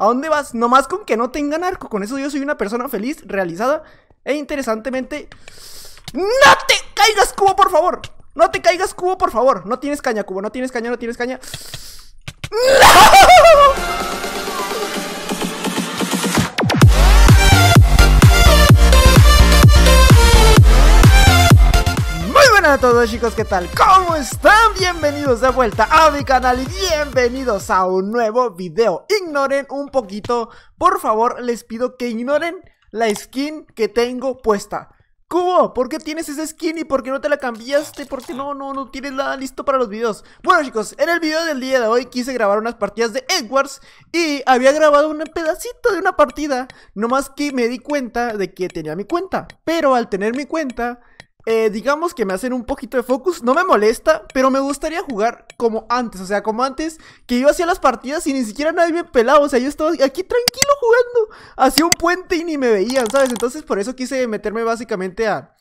¿A dónde vas? Nomás con que no tengan arco. Con eso yo soy una persona feliz, realizada e interesantemente. ¡No te caigas, cubo, por favor! ¡No te caigas, cubo, por favor! No tienes caña, cubo. No tienes caña, no tienes caña. ¡No! Hola a todos chicos, ¿qué tal? ¿Cómo están? Bienvenidos de vuelta a mi canal y bienvenidos a un nuevo video Ignoren un poquito, por favor les pido que ignoren la skin que tengo puesta ¿Cómo? ¿por qué tienes esa skin y por qué no te la cambiaste? Porque no, no, no tienes nada listo para los videos Bueno chicos, en el video del día de hoy quise grabar unas partidas de Edwards Y había grabado un pedacito de una partida Nomás que me di cuenta de que tenía mi cuenta Pero al tener mi cuenta eh, digamos que me hacen un poquito de focus, no me molesta, pero me gustaría jugar como antes, o sea, como antes que yo hacía las partidas y ni siquiera nadie me pelaba, o sea, yo estaba aquí tranquilo jugando, hacía un puente y ni me veían, ¿sabes? Entonces por eso quise meterme básicamente a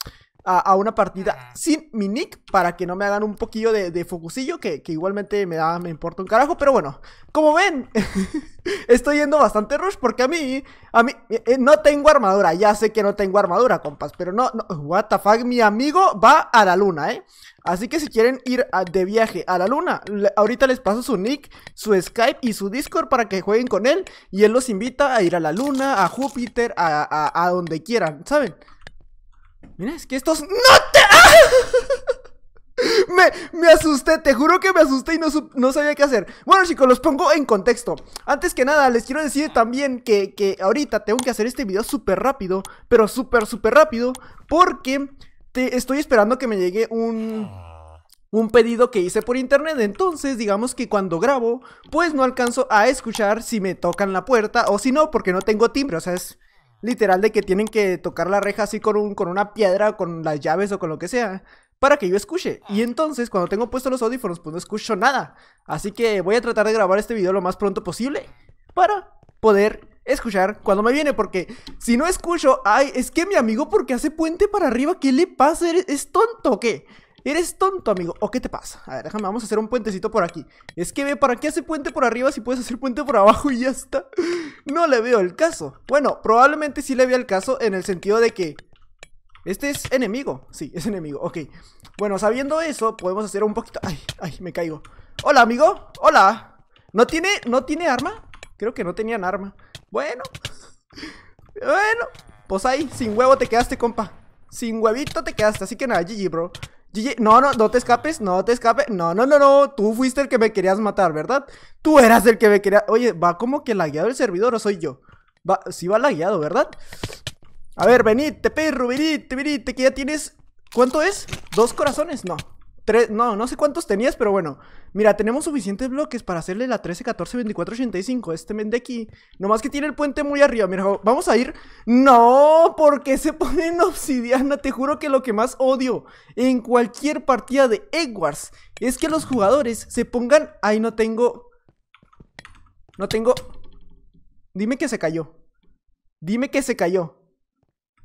a, una partida ah. sin mi nick para que no me hagan un poquillo de, de focusillo que, igualmente me da, me importa un carajo, pero bueno, como ven, estoy yendo bastante rush porque a mí, a mí, eh, eh, no tengo armadura, ya sé que no tengo armadura, compas, pero no, no, what the fuck, mi amigo va a la luna, eh. Así que si quieren ir de viaje a la luna, ahorita les paso su nick, su Skype y su Discord para que jueguen con él y él los invita a ir a la luna, a Júpiter, a donde quieran, ¿saben? Mira, es que estos. ¡No te! Me, me, asusté, te juro que me asusté y no, sabía qué hacer. Bueno, chicos, los pongo en contexto. Antes que nada, les quiero decir también que, que ahorita tengo que hacer este video súper rápido, pero súper, súper rápido, porque te estoy esperando que me llegue un... Un pedido que hice por internet, entonces digamos que cuando grabo, pues no alcanzo a escuchar si me tocan la puerta o si no, porque no tengo timbre, o sea, es, literal de que tienen que tocar la reja así con, un, con una piedra, con las llaves o con lo que sea, para que yo escuche. Y ah. entonces, cuando tengo puestos los audífonos, pues no escucho nada. Así que voy a tratar de grabar este video lo más pronto posible para poder escuchar cuando me viene, porque si no escucho, ay, es que mi amigo porque hace puente para arriba, ¿qué le pasa? ¿Es tonto o qué? ¿Eres tonto, amigo? ¿O qué te pasa? A ver, déjame, vamos a hacer un puentecito por aquí. Es que ve, ¿para qué hace puente por arriba si puedes hacer puente por abajo y ya está? No le veo el caso. Bueno, probablemente sí le veo el caso en el sentido de que... Este es enemigo. Sí, es enemigo, ok. Bueno, sabiendo eso, podemos hacer un poquito... Ay, ay, me caigo. Hola, amigo. Hola. ¿No tiene, ¿no tiene arma? Creo que no tenían arma. Bueno. Bueno. Pues ahí, sin huevo te quedaste, compa. Sin huevito te quedaste, así que nada, GG, bro. GG, no, no, no te escapes, no te escapes. No, no, no, no. Tú fuiste el que me querías matar, ¿verdad? Tú eras el que me quería. Oye, va como que lagueado el servidor o soy yo. Va, sí va lagueado, ¿verdad? A ver, venite, perro, venite, venite, que ya tienes. ¿Cuánto es? ¿Dos corazones? No no, no sé cuántos tenías, pero bueno. Mira, tenemos suficientes bloques para hacerle la 13, 14, 24, 85. Este men de aquí. Nomás que tiene el puente muy arriba. Mira, vamos a ir. No, porque se ponen obsidiana. Te juro que lo que más odio en cualquier partida de Edwards es que los jugadores se pongan. Ay, no tengo. No tengo. Dime que se cayó. Dime que se cayó.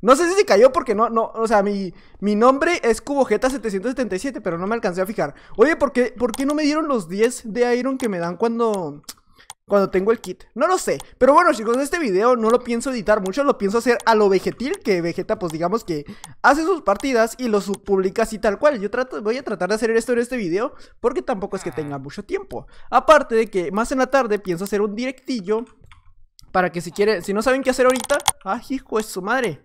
No sé si se cayó porque no, no, o sea, mi, mi nombre es Cubojeta777, pero no me alcancé a fijar. Oye, ¿por qué, ¿por qué no me dieron los 10 de Iron que me dan cuando, cuando tengo el kit? No lo sé. Pero bueno, chicos, este video no lo pienso editar mucho, lo pienso hacer a lo Vegetil, que Vegeta, pues digamos que hace sus partidas y lo publica así tal cual. Yo trato, voy a tratar de hacer esto en este video porque tampoco es que tenga mucho tiempo. Aparte de que más en la tarde pienso hacer un directillo. Para que si quieren, si no saben qué hacer ahorita, ¡ay, hijo es su madre!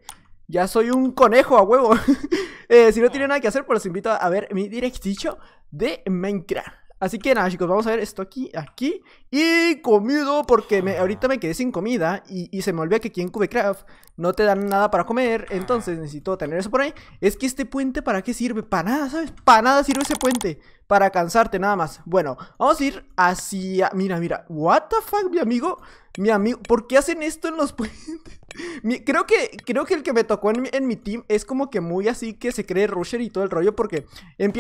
Ya soy un conejo a huevo. Eh, si no tiene ah. nada que hacer, pues los invito a ver mi directo de Minecraft. Así que nada, chicos, vamos a ver esto aquí, aquí. Y comido, porque me, ah. ahorita me quedé sin comida y, se me olvida que aquí en Cubecraft no te dan nada para comer. Ah. Entonces necesito tener eso por ahí. Es que este puente, ¿para qué sirve? Para nada, ¿sabes? Para nada sirve ese puente. Para cansarte, nada más. Bueno, vamos a ir hacia... Mira, mira. What the fuck, mi amigo. Mi amigo, ¿por qué hacen esto en los puentes? creo que creo que el que me tocó en, mi team es como que muy así que se cree rusher y todo el rollo porque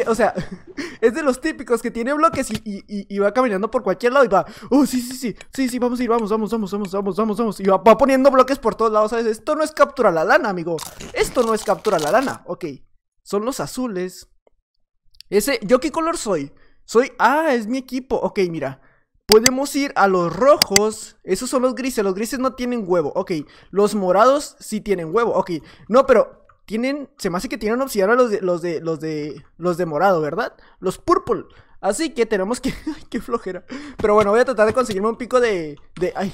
o sea, es de los típicos que tiene bloques y, y, va caminando por cualquier lado y va, oh, sí, sí, sí, sí, sí, vamos a ir, vamos, vamos, vamos, vamos, vamos, vamos, vamos. Y va, poniendo bloques por todos lados, ¿sabes? Esto no es captura la lana, amigo. Esto no es captura la lana, ok. Son los azules. Ese, ¿yo qué color soy? Soy, ah, es mi equipo. Ok, mira. Podemos ir a los rojos. Esos son los grises. Los grises no tienen huevo. Ok. Los morados sí tienen huevo. Ok. No, pero tienen. Se me hace que tienen obsidiana los de, los de. Los de. Los de morado, ¿verdad? Los purple. Así que tenemos que. ay, qué flojera. Pero bueno, voy a tratar de conseguirme un pico de. de. Ay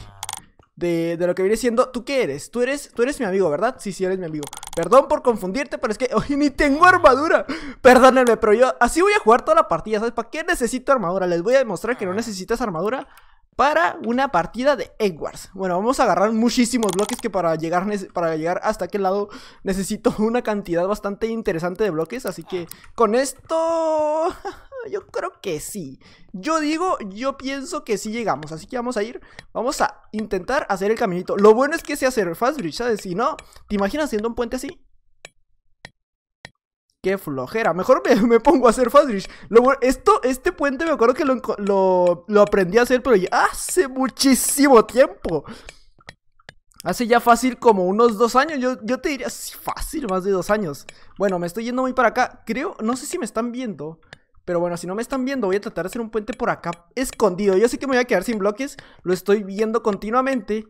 de, de, lo que viene siendo. ¿Tú qué eres? ¿Tú eres tú eres mi amigo, ¿verdad? Sí, sí, eres mi amigo. Perdón por confundirte, pero es que ¡Oye, ni tengo armadura. Perdónenme, pero yo así voy a jugar toda la partida, ¿sabes? ¿Para qué necesito armadura? Les voy a demostrar que no ah. necesitas armadura para una partida de Edwards. Bueno, vamos a agarrar muchísimos bloques que para llegar, para llegar hasta aquel lado necesito una cantidad bastante interesante de bloques. Así que con esto yo creo que sí. Yo digo, yo pienso que sí llegamos. Así que vamos a ir, vamos a intentar hacer el caminito. Lo bueno es que se hace el fast bridge, ¿sabes? Si no, ¿te imaginas haciendo un puente así? Qué flojera. Mejor me, pongo a hacer Fadrish. esto, este puente me acuerdo que lo, aprendí a hacer, pero ya hace muchísimo tiempo. Hace ya fácil como unos dos años. Yo, yo te diría, sí, fácil, más de dos años. Bueno, me estoy yendo muy para acá. Creo, no sé si me están viendo. Pero bueno, si no me están viendo, voy a tratar de hacer un puente por acá escondido. Yo sé que me voy a quedar sin bloques. Lo estoy viendo continuamente.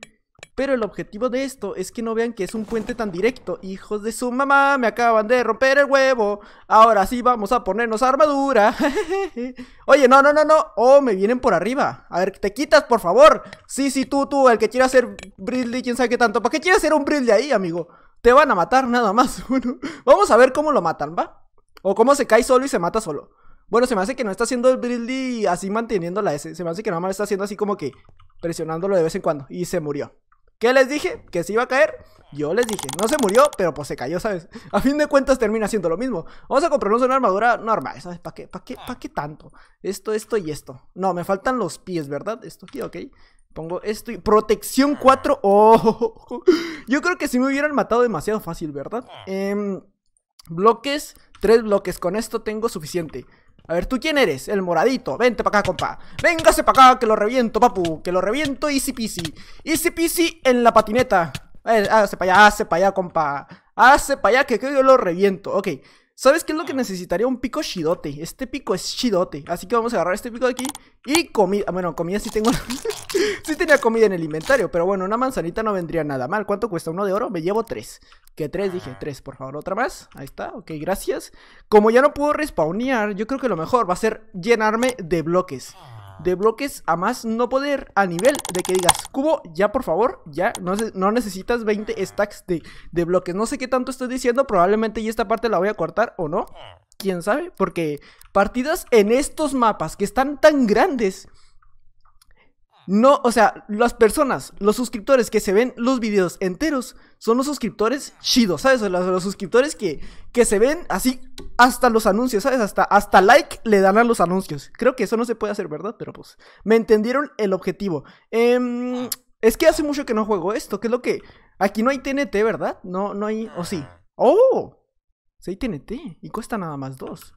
Pero el objetivo de esto es que no vean que es un puente tan directo. Hijos de su mamá, me acaban de romper el huevo. Ahora sí vamos a ponernos armadura. Oye, no, no, no, no. Oh, me vienen por arriba. A ver, te quitas, por favor. Sí, sí, tú, tú, el que quiera hacer Bridley, quién sabe qué tanto. ¿Para qué quiere hacer un Bridley ahí, amigo? Te van a matar nada más. vamos a ver cómo lo matan, ¿va? O cómo se cae solo y se mata solo. Bueno, se me hace que no está haciendo el Brildy así manteniendo la S. Se me hace que nada más está haciendo así como que presionándolo de vez en cuando. Y se murió. ¿Qué les dije? ¿Que se iba a caer? Yo les dije, no se murió, pero pues se cayó, ¿sabes? A fin de cuentas termina siendo lo mismo. Vamos a comprarnos una armadura normal, ¿sabes? ¿Para qué, para qué, para qué tanto? Esto, esto y esto. No, me faltan los pies, ¿verdad? Esto aquí, ok. Pongo esto y... Protección 4. ¡Oh! Yo creo que si me hubieran matado demasiado fácil, ¿verdad? Em, bloques, tres bloques. Con esto tengo suficiente. A ver, ¿tú quién eres? El moradito. Vente para acá, compa. Véngase para acá, que lo reviento, papu. Que lo reviento easy peasy. Easy peasy en la patineta. A ver, hace para allá, hace para allá, compa. Hace para allá, que, que yo lo reviento. Ok. ¿Sabes qué es lo que ah. necesitaría? Un pico chidote. Este pico es chidote. Así que vamos a agarrar este pico de aquí. Y comida. Ah, bueno, comida sí tengo. sí tenía comida en el inventario. Pero bueno, una manzanita no vendría nada mal. ¿Cuánto cuesta uno de oro? Me llevo tres. Que tres, dije. Ah. Tres, por favor. Otra más. Ahí está. Ok, gracias. Como ya no puedo respawnear, yo creo que lo mejor va a ser llenarme de bloques de bloques a más no poder a nivel de que digas, cubo, ya por favor, ya no, no necesitas 20 stacks de, de, bloques. No sé qué tanto estoy diciendo, probablemente y esta parte la voy a cortar o no. Ah. ¿Quién sabe? Porque partidas en estos mapas que están tan grandes no, o sea, las personas, los suscriptores que se ven los videos enteros son los suscriptores chidos, ¿sabes? O los, suscriptores que, que se ven así hasta los anuncios, ¿sabes? Hasta, hasta like le dan a los anuncios. Creo que eso no se puede hacer, ¿verdad? Pero pues, me entendieron el objetivo. Em, es que hace mucho que no juego esto, ¿qué es lo que? Aquí no hay TNT, ¿verdad? No, no hay, o sí. Ah. ¡Oh! Sí hay TNT y cuesta nada más dos.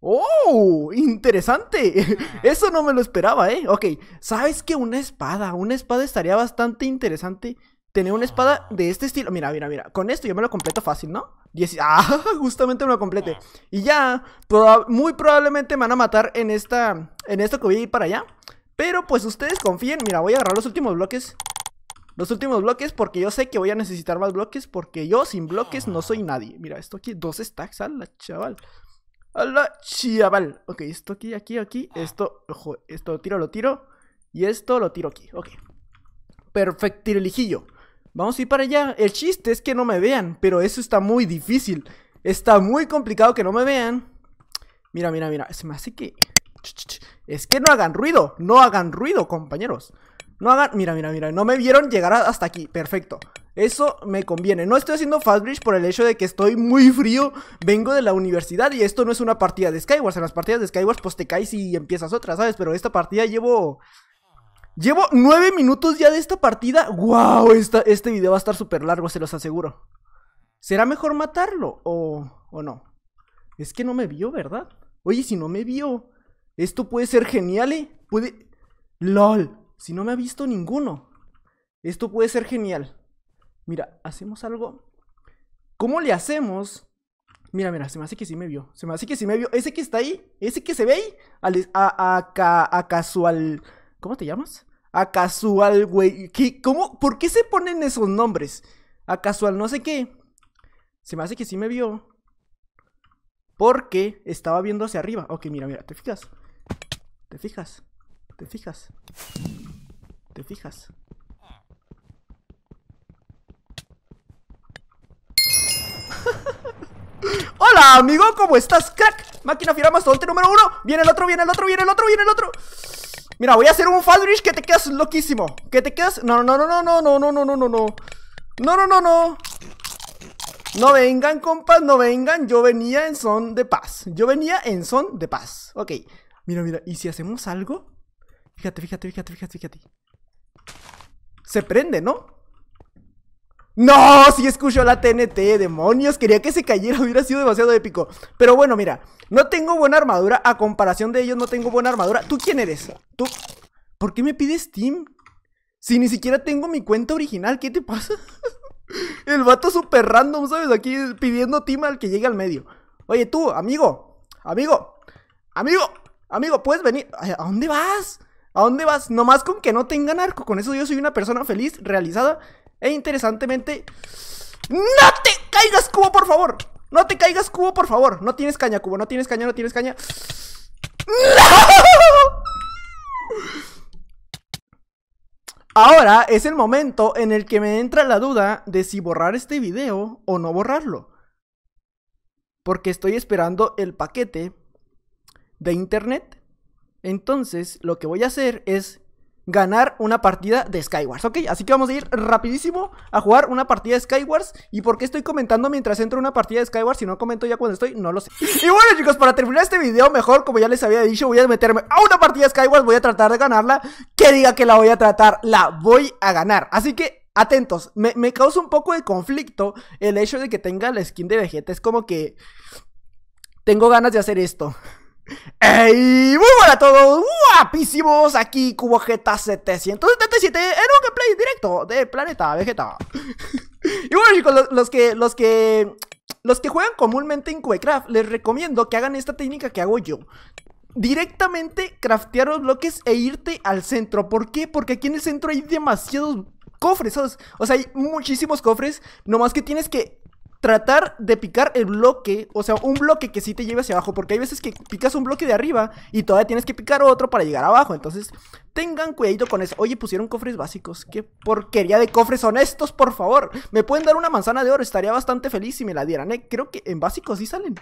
¡Oh! ¡Interesante! Eso no me lo esperaba, ¿eh? Ok, ¿sabes que Una espada. Una espada estaría bastante interesante. Tener una espada de este estilo. Mira, mira, mira. Con esto yo me lo completo fácil, ¿no? ah, justamente me lo complete. Y ya, muy probablemente me van a matar en esta. En esto que voy a ir para allá. Pero pues ustedes confíen. Mira, voy a agarrar los últimos bloques. Los últimos bloques porque yo sé que voy a necesitar más bloques. Porque yo sin bloques no soy ah. nadie. Mira, esto aquí, dos stacks, la chaval la chaval! Ok, esto aquí, aquí, aquí. Esto, ojo, esto lo tiro, lo tiro. Y esto lo tiro aquí. Ok. Perfecto, hijillo, Vamos a ir para allá. El chiste es que no me vean, pero eso está muy difícil. Está muy complicado que no me vean. Mira, mira, mira. Se me hace que... Es que no hagan ruido. No hagan ruido, compañeros. No hagan... Mira, mira, mira. No me vieron llegar hasta aquí. Perfecto. Eso me conviene. No estoy haciendo fast bridge por el hecho de que estoy muy frío. Vengo de la universidad y esto no es una partida de Skywars. En las partidas de Skywars pues te caes y empiezas otra, ¿sabes? Pero esta partida llevo... Llevo nueve minutos ya de esta partida. ¡Wow! este video va a estar súper largo, se los aseguro. ¿Será mejor matarlo o, o no? Es que no me vio, ¿verdad? Oye, si no me vio... Esto puede ser genial, ¿eh? Puede... ¡Lol! si no me ha visto ninguno? Esto puede ser genial. Mira, hacemos algo. ¿Cómo le hacemos? Mira, mira, se me hace que sí me vio. Se me hace que sí me vio. Ese que está ahí, ese que se ve ahí, a, a, casual. ¿Cómo te llamas? A casual, güey. ¿Cómo? ¿Por qué se ponen esos nombres? A casual, no sé qué. Se me hace que sí me vio. Porque estaba viendo hacia arriba. Ok, mira, mira, te fijas. Te fijas. Te fijas. ¿Te fijas? ¡Hola, amigo! ¿Cómo estás, crack? Máquina mastodonte número uno Viene el otro, viene el otro, viene el otro, viene el otro Mira, voy a hacer un Faldrich que te quedas loquísimo Que te quedas... No, no, no, no, no, no, no, no, no, no No, no, no, no No vengan, compas, no vengan Yo venía en son de paz Yo venía en son de paz Ok, mira, mira, ¿y si hacemos algo? Fíjate, fíjate, fíjate, fíjate, fíjate se prende, ¿no? ¡No! Si escucho la TNT, demonios. Quería que se cayera, hubiera sido demasiado épico. Pero bueno, mira, no tengo buena armadura. A comparación de ellos, no tengo buena armadura. ¿Tú quién eres? ¿Tú? ¿Por qué me pides Team? Si ni siquiera tengo mi cuenta original, ¿qué te pasa? el vato super random, ¿sabes? Aquí pidiendo Team al que llegue al medio. Oye, tú, amigo, amigo, amigo, amigo, ¿puedes venir? ¿A dónde vas? ¿A dónde vas? Nomás con que no tengan arco. Con eso yo soy una persona feliz, realizada e interesantemente. ¡No te caigas, cubo, por favor! ¡No te caigas, cubo, por favor! No tienes caña, cubo. No tienes caña, no tienes caña. ¡No! Ahora es el momento en el que me entra la duda de si borrar este video o no borrarlo. Porque estoy esperando el paquete de internet entonces, lo que voy a hacer es ganar una partida de Skywars, ¿ok? Así que vamos a ir rapidísimo a jugar una partida de Skywars ¿Y por qué estoy comentando mientras entro una partida de Skywars? Si no comento ya cuando estoy, no lo sé Y bueno chicos, para terminar este video mejor, como ya les había dicho, voy a meterme a una partida de Skywars Voy a tratar de ganarla, que diga que la voy a tratar, la voy a ganar Así que atentos, me, me, causa un poco de conflicto el hecho de que tenga la skin de Vegeta. Es como que tengo ganas de hacer esto. ¡Ey! muy buenas a todos, guapísimos, aquí Cubo CuboGeta777 en un gameplay directo de Planeta Vegeta Y bueno chicos, los, que, los que, los que juegan comúnmente en Cubecraft, les recomiendo que hagan esta técnica que hago yo Directamente craftear los bloques e irte al centro, ¿por qué? Porque aquí en el centro hay demasiados cofres, O sea, hay muchísimos cofres, nomás que tienes que tratar de picar el bloque, o sea, un bloque que sí te lleve hacia abajo, porque hay veces que picas un bloque de arriba y todavía tienes que picar otro para llegar abajo, entonces tengan cuidadito con eso. Oye, pusieron cofres básicos, qué porquería de cofres son estos, por favor. Me pueden dar una manzana de oro, estaría bastante feliz si me la dieran, ¿eh? Creo que en básicos sí salen.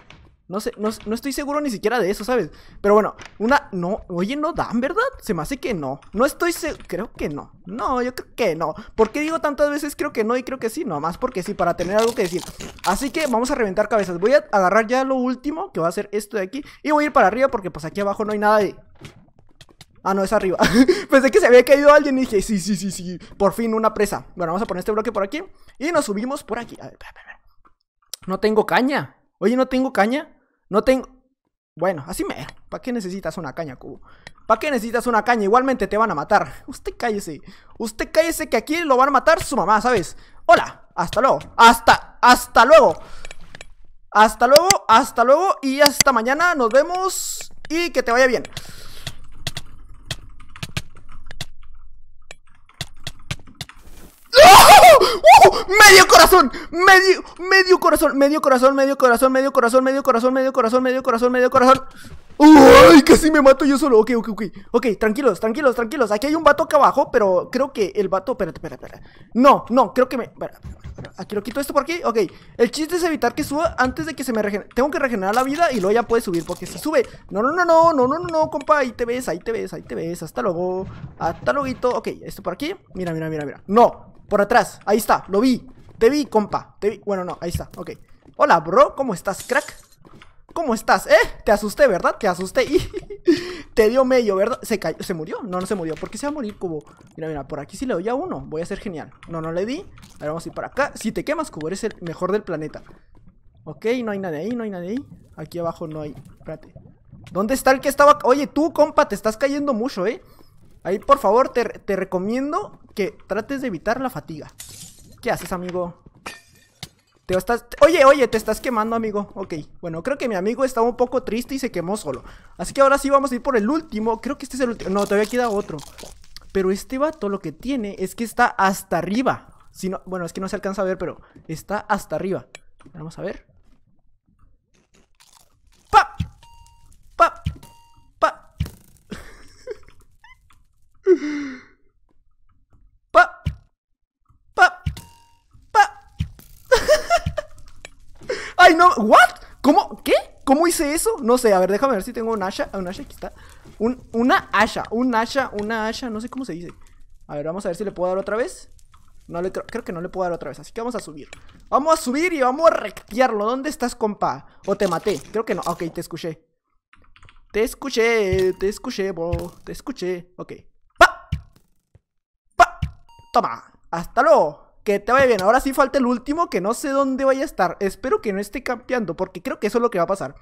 No sé, no, no, estoy seguro ni siquiera de eso, ¿sabes? Pero bueno, una... No, oye, no dan, ¿verdad? Se me hace que no. No estoy seguro... Creo que no. No, yo creo que no. ¿Por qué digo tantas veces creo que no y creo que sí? No, más porque sí, para tener algo que decir. Así que vamos a reventar cabezas. Voy a agarrar ya lo último, que va a ser esto de aquí. Y voy a ir para arriba porque pues aquí abajo no hay nada de... Ah, no, es arriba. Pensé que se había caído alguien y dije, sí, sí, sí, sí. Por fin una presa. Bueno, vamos a poner este bloque por aquí. Y nos subimos por aquí. A ver, espera, espera. No tengo caña. Oye, no tengo caña. No tengo... Bueno, así me... ¿Para qué necesitas una caña, Cubo? ¿Para qué necesitas una caña? Igualmente te van a matar. Usted cállese. Usted cállese que aquí lo van a matar su mamá, ¿sabes? Hola, hasta luego. Hasta... Hasta luego. Hasta luego, hasta luego y hasta mañana. Nos vemos y que te vaya bien. ¡Oh! ¡Oh! medio corazón! ¡Medio corazón! ¡Medio corazón! ¡Medio corazón! ¡Medio corazón! ¡Medio corazón! ¡Medio corazón! ¡Medio corazón! ¡Uy! Casi me mato yo solo. Ok, ok, ok. Ok, tranquilos, tranquilos, tranquilos. Aquí hay un vato acá abajo, pero creo que el vato. Espérate, espérate, espérate. No, no, creo que me. Aquí lo quito esto por aquí. Ok. El chiste es evitar que suba antes de que se me regenere. Tengo que regenerar la vida y luego ya puede subir. Porque si sube. No, no, no, no, no, no, no, no, compa. Ahí te ves, ahí te ves, ahí te ves. Hasta luego. Hasta luego. Ok, esto por aquí. Mira, mira, mira, mira. No, por atrás, ahí está, lo vi. Te vi, compa. Te vi. Bueno, no, ahí está, ok. Hola, bro, ¿cómo estás, crack? ¿Cómo estás? ¿Eh? Te asusté, ¿verdad? Te asusté y te dio medio, ¿verdad? ¿Se cayó? ¿Se murió? No, no se murió. ¿Por qué se va a morir, Cubo? Mira, mira, por aquí sí le doy a uno. Voy a ser genial. No, no le di. ahora vamos a ir para acá. Si te quemas, Cubo, eres el mejor del planeta. Ok, no hay nadie ahí, no hay nadie ahí. Aquí abajo no hay. Espérate. ¿Dónde está el que estaba? Oye, tú, compa, te estás cayendo mucho, ¿eh? Ahí, por favor, te, recomiendo que trates de evitar la fatiga. ¿Qué haces, amigo? Te estás... Oye, oye, te estás quemando, amigo. Ok, bueno, creo que mi amigo estaba un poco triste y se quemó solo. Así que ahora sí vamos a ir por el último. Creo que este es el último. No, todavía queda otro. Pero este vato lo que tiene es que está hasta arriba. Si Bueno, es que no se alcanza a ver, pero está hasta arriba. Vamos a ver. ¡Pa! ¡Pa! ¡Pa! ¡Ay, no! ¿What? ¿Cómo? ¿Qué? ¿Cómo hice eso? No sé, a ver, déjame ver si tengo un Asha. Ah, un Asha, aquí está. Un, una Asha, un Asha, una Asha, no sé cómo se dice. A ver, vamos a ver si le puedo dar otra vez. No creo, creo que no le puedo dar otra vez, así que vamos a subir. Vamos a subir y vamos a rectearlo. ¿Dónde estás, compa? O te maté. Creo que no. Ok, te escuché. Te escuché, te escuché, bro. Te escuché. Ok. Toma, hasta luego. Que te vaya bien. Ahora sí falta el último que no sé dónde vaya a estar. Espero que no esté campeando porque creo que eso es lo que va a pasar.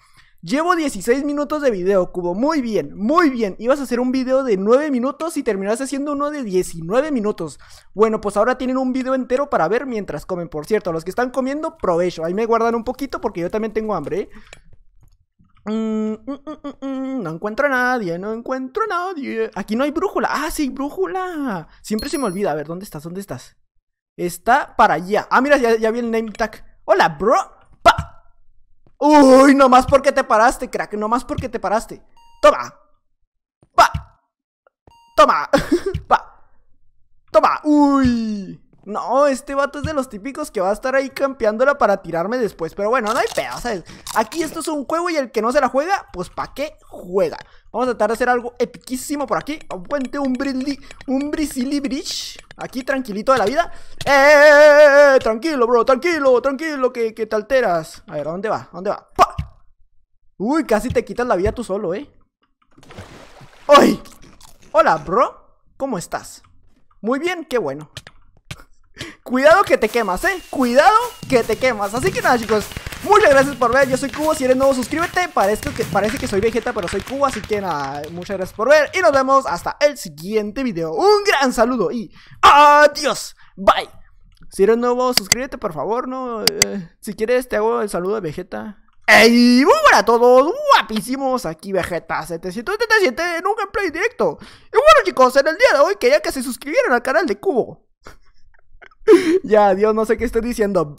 Llevo 16 minutos de video, Cubo. Muy bien, muy bien. Ibas a hacer un video de 9 minutos y terminaste haciendo uno de 19 minutos. Bueno, pues ahora tienen un video entero para ver mientras comen. Por cierto, los que están comiendo, provecho. Ahí me guardan un poquito porque yo también tengo hambre. ¿eh? Mm, mm, mm, no encuentro a nadie, no encuentro a nadie. Aquí no hay brújula. Ah, sí, brújula. Siempre se me olvida. A ver, ¿dónde estás? ¿Dónde estás? Está para allá. Ah, mira, ya, ya vi el name tag. Hola, bro. Pa. Uy, nomás porque te paraste, crack. Nomás porque te paraste. Toma. Pa. Toma. pa. Toma. Uy. No, este vato es de los típicos que va a estar ahí campeándola para tirarme después. Pero bueno, no hay pedo, ¿sabes? Aquí esto es un juego y el que no se la juega, pues ¿pa' qué juega? Vamos a tratar de hacer algo epiquísimo por aquí. Un puente, un brilli, un brisili bridge. Aquí tranquilito de la vida. ¡Eh, eh, eh, ¡Eh! Tranquilo, bro, tranquilo, tranquilo, que, que te alteras. A ver, dónde va? dónde va? Uy, casi te quitas la vida tú solo, ¿eh? ¡Ay! Hola, bro. ¿Cómo estás? Muy bien, qué bueno. Cuidado que te quemas, eh. Cuidado que te quemas. Así que nada, chicos. Muchas gracias por ver. Yo soy Cubo. Si eres nuevo, suscríbete. Parece que, parece que soy Vegeta, pero soy Cubo. Así que nada, muchas gracias por ver. Y nos vemos hasta el siguiente video. Un gran saludo y adiós. Bye. Si eres nuevo, suscríbete, por favor. no eh, Si quieres, te hago el saludo de Vegeta. ¡Ey! Muy buenas a todos, guapísimos, aquí Vegeta777 en un gameplay directo. Y bueno chicos, en el día de hoy quería que se suscribieran al canal de Cubo. ya, Dios, no sé qué estoy diciendo.